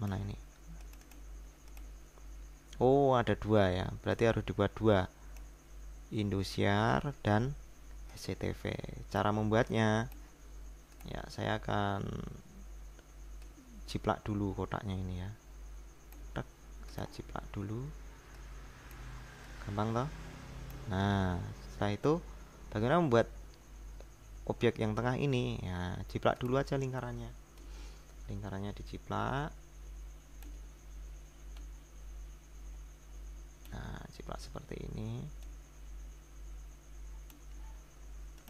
mana ini oh ada dua ya berarti harus dibuat dua Indosiar dan SCTV cara membuatnya ya saya akan ciplak dulu kotaknya ini ya Tek, saya ciplak dulu gampang toh nah setelah itu bagaimana membuat objek yang tengah ini ya ciplak dulu aja lingkarannya lingkarannya diciplak seperti ini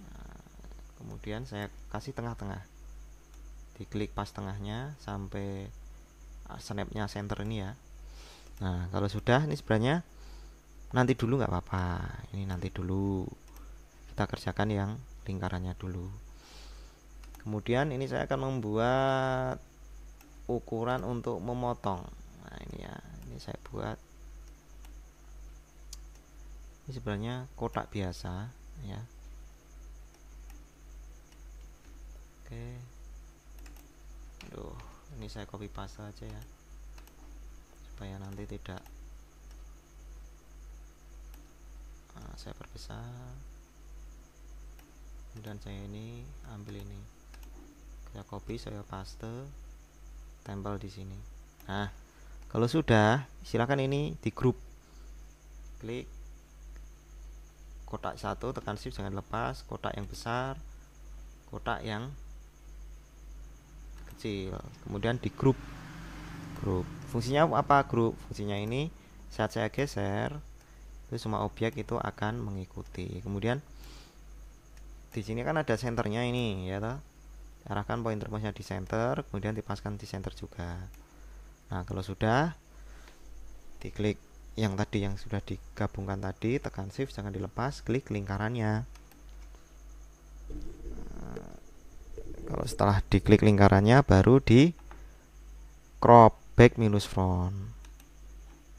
nah, kemudian saya kasih tengah-tengah diklik pas tengahnya sampai ah, snapnya center ini ya nah kalau sudah ini sebenarnya nanti dulu nggak apa-apa ini nanti dulu kita kerjakan yang lingkarannya dulu kemudian ini saya akan membuat ukuran untuk memotong nah ini ya ini saya buat ini sebenarnya kotak biasa ya oke aduh ini saya copy paste aja ya supaya nanti tidak nah, saya perbesar dan saya ini ambil ini saya copy saya paste tempel di sini nah kalau sudah silakan ini di grup klik kotak satu tekan shift jangan lepas kotak yang besar kotak yang kecil kemudian di grup grup fungsinya apa grup fungsinya ini saat saya geser itu semua objek itu akan mengikuti kemudian di sini kan ada senternya ini ya toh arahkan pointer mouse di center kemudian dipaskan di center juga nah kalau sudah diklik yang tadi yang sudah digabungkan tadi tekan shift jangan dilepas klik lingkarannya nah, kalau setelah diklik lingkarannya baru di crop back minus front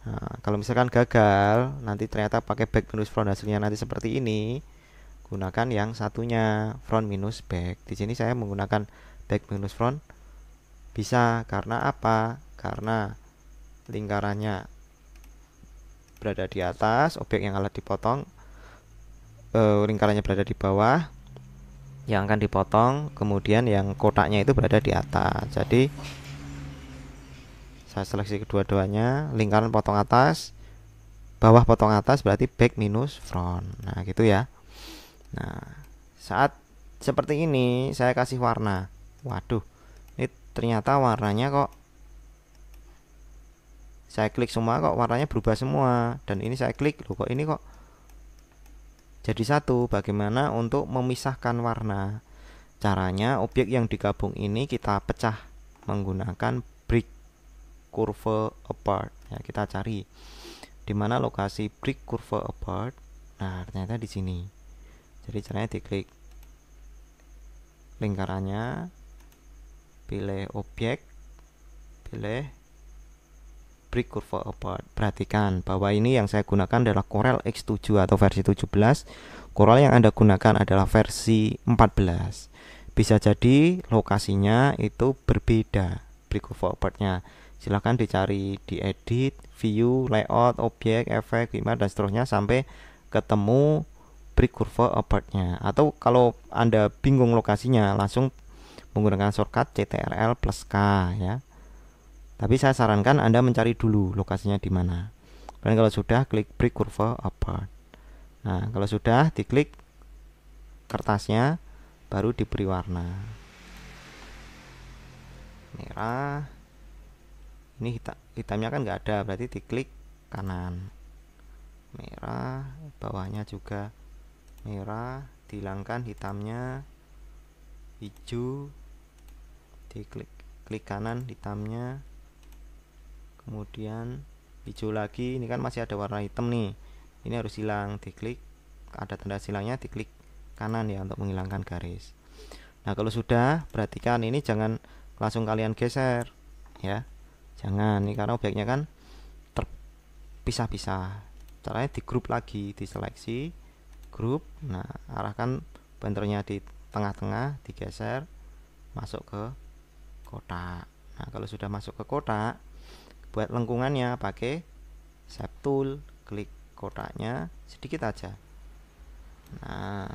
nah, kalau misalkan gagal nanti ternyata pakai back minus front hasilnya nanti seperti ini gunakan yang satunya front minus back di sini saya menggunakan back minus front bisa karena apa karena lingkarannya berada di atas, objek yang alat dipotong uh, lingkarannya berada di bawah, yang akan dipotong, kemudian yang kotaknya itu berada di atas. Jadi saya seleksi kedua-duanya, lingkaran potong atas, bawah potong atas berarti back minus front. Nah, gitu ya. Nah, saat seperti ini saya kasih warna. Waduh, ini ternyata warnanya kok saya klik semua kok warnanya berubah semua dan ini saya klik loh kok ini kok jadi satu bagaimana untuk memisahkan warna caranya objek yang digabung ini kita pecah menggunakan brick curve apart ya kita cari di mana lokasi brick curve apart nah ternyata di sini jadi caranya diklik lingkarannya pilih objek pilih break curve apart perhatikan bahwa ini yang saya gunakan adalah Corel X7 atau versi 17 Corel yang Anda gunakan adalah versi 14 bisa jadi lokasinya itu berbeda break apart-nya. silahkan dicari di edit view layout objek efek gimana dan seterusnya sampai ketemu break apart-nya. atau kalau Anda bingung lokasinya langsung menggunakan shortcut CTRL plus K ya tapi saya sarankan Anda mencari dulu lokasinya di mana. Dan kalau sudah klik break curve apart. Nah, kalau sudah diklik kertasnya baru diberi warna. Merah. Ini hitam, hitamnya kan nggak ada, berarti diklik kanan. Merah, bawahnya juga merah, dihilangkan hitamnya. Hijau. Diklik klik kanan hitamnya kemudian hijau lagi ini kan masih ada warna hitam nih ini harus hilang diklik ada tanda silangnya diklik kanan ya untuk menghilangkan garis nah kalau sudah perhatikan ini jangan langsung kalian geser ya jangan ini karena objeknya kan terpisah-pisah caranya di grup lagi diseleksi grup nah arahkan pointernya di tengah-tengah digeser masuk ke kotak nah kalau sudah masuk ke kotak buat lengkungannya pakai shape tool klik kotaknya sedikit aja nah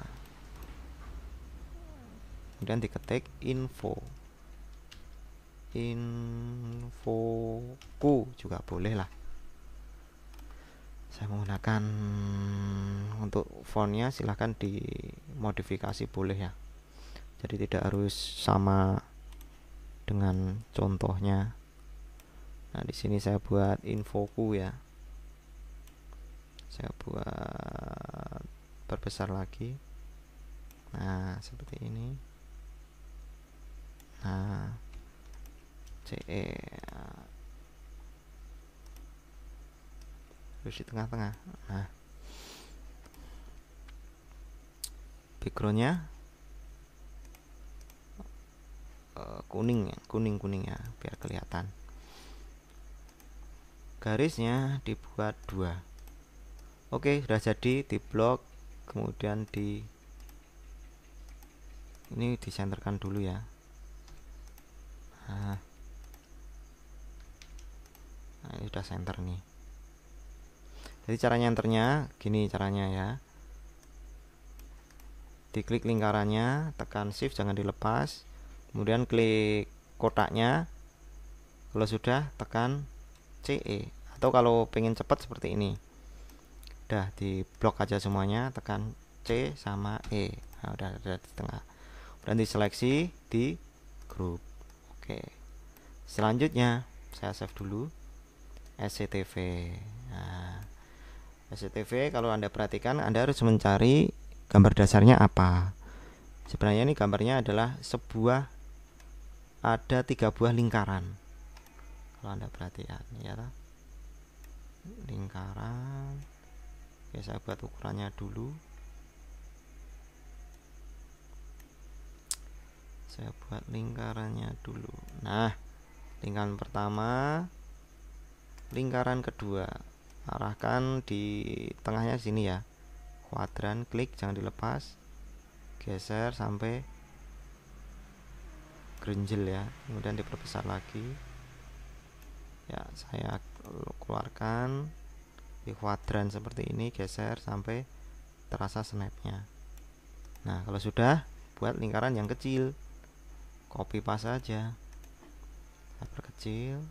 kemudian diketik info infoku juga boleh lah saya menggunakan untuk fontnya silahkan dimodifikasi boleh ya jadi tidak harus sama dengan contohnya nah di sini saya buat infoku ya saya buat perbesar lagi nah seperti ini nah CE terus di tengah-tengah nah backgroundnya uh, kuning ya, kuning kuning ya biar kelihatan garisnya dibuat dua oke sudah jadi di blok kemudian di ini disenterkan dulu ya nah, nah ini sudah center nih jadi caranya nyenternya gini caranya ya diklik lingkarannya tekan shift jangan dilepas kemudian klik kotaknya kalau sudah tekan CE atau kalau pengen cepat seperti ini udah di blok aja semuanya tekan C sama E nah, udah ada di tengah dan diseleksi di grup oke selanjutnya saya save dulu SCTV nah, SCTV kalau anda perhatikan anda harus mencari gambar dasarnya apa sebenarnya ini gambarnya adalah sebuah ada tiga buah lingkaran kalau anda perhatikan ya lingkaran oke saya buat ukurannya dulu saya buat lingkarannya dulu nah lingkaran pertama lingkaran kedua arahkan di tengahnya sini ya kuadran klik jangan dilepas geser sampai grenjel ya kemudian diperbesar lagi ya saya keluarkan di kuadran seperti ini geser sampai terasa snapnya nah kalau sudah buat lingkaran yang kecil copy pas saja saya perkecil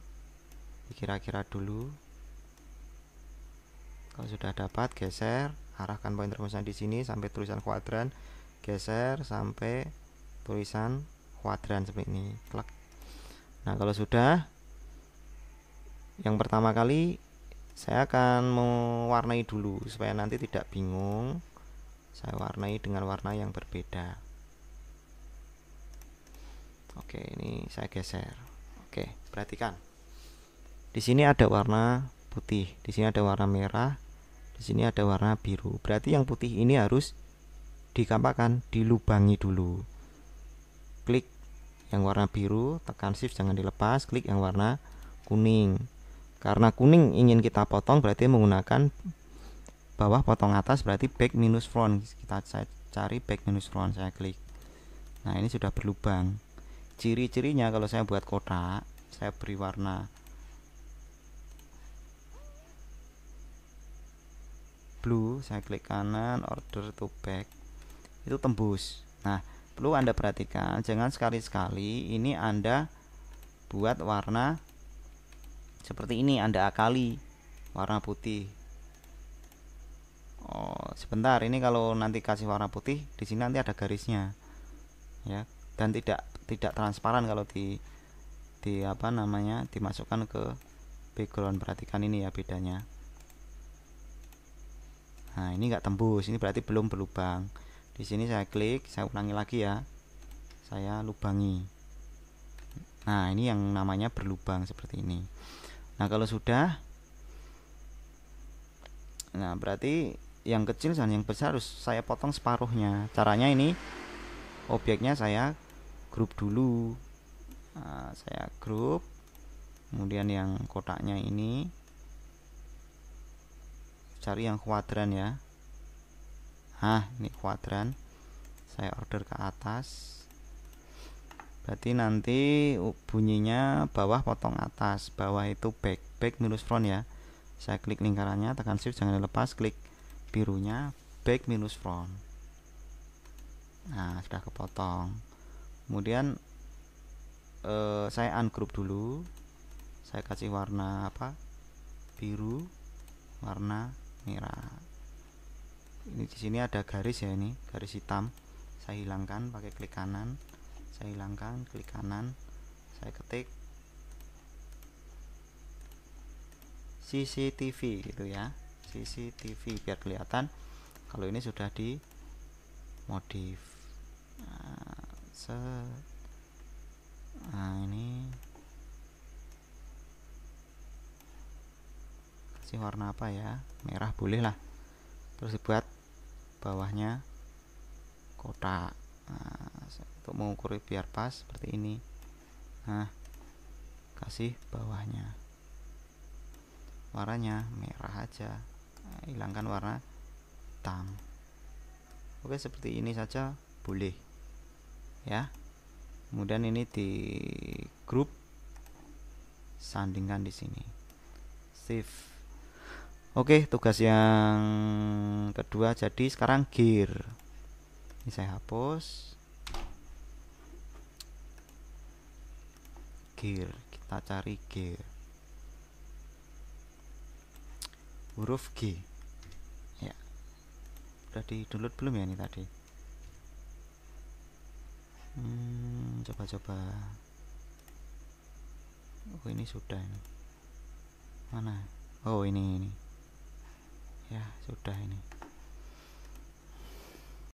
kira kira dulu kalau sudah dapat geser arahkan pointer musuhnya di sini sampai tulisan kuadran geser sampai tulisan kuadran seperti ini klik nah kalau sudah yang pertama kali saya akan mewarnai dulu supaya nanti tidak bingung saya warnai dengan warna yang berbeda oke ini saya geser oke perhatikan di sini ada warna putih di sini ada warna merah di sini ada warna biru berarti yang putih ini harus dikampakan dilubangi dulu klik yang warna biru tekan shift jangan dilepas klik yang warna kuning karena kuning ingin kita potong berarti menggunakan bawah potong atas berarti back minus front. Kita cari back minus front, saya klik. Nah, ini sudah berlubang. Ciri-cirinya kalau saya buat kotak, saya beri warna blue, saya klik kanan order to back. Itu tembus. Nah, perlu Anda perhatikan jangan sekali-sekali ini Anda buat warna seperti ini Anda akali warna putih Oh, sebentar ini kalau nanti kasih warna putih di sini nanti ada garisnya ya dan tidak tidak transparan kalau di di apa namanya dimasukkan ke background perhatikan ini ya bedanya nah ini nggak tembus ini berarti belum berlubang di sini saya klik saya ulangi lagi ya saya lubangi nah ini yang namanya berlubang seperti ini Nah, kalau sudah Nah, berarti yang kecil dan yang besar harus saya potong separuhnya. Caranya ini objeknya saya grup dulu. Nah, saya grup. Kemudian yang kotaknya ini cari yang kuadran ya. Nah, ini kuadran. Saya order ke atas berarti nanti bunyinya bawah potong atas bawah itu back back minus front ya saya klik lingkarannya tekan shift jangan dilepas klik birunya back minus front nah sudah kepotong kemudian eh, saya ungroup dulu saya kasih warna apa biru warna merah ini di sini ada garis ya ini garis hitam saya hilangkan pakai klik kanan saya hilangkan klik kanan saya ketik CCTV gitu ya CCTV biar kelihatan kalau ini sudah di modif nah, se nah ini kasih warna apa ya merah boleh lah terus dibuat bawahnya kotak untuk mengukur biar pas seperti ini nah kasih bawahnya warnanya merah aja nah, hilangkan warna hitam oke seperti ini saja boleh ya kemudian ini di grup sandingkan di sini save Oke, tugas yang kedua jadi sekarang gear. Ini saya hapus. gear kita cari gear huruf G ya udah di download belum ya ini tadi hmm, coba coba oh ini sudah ini mana oh ini ini ya sudah ini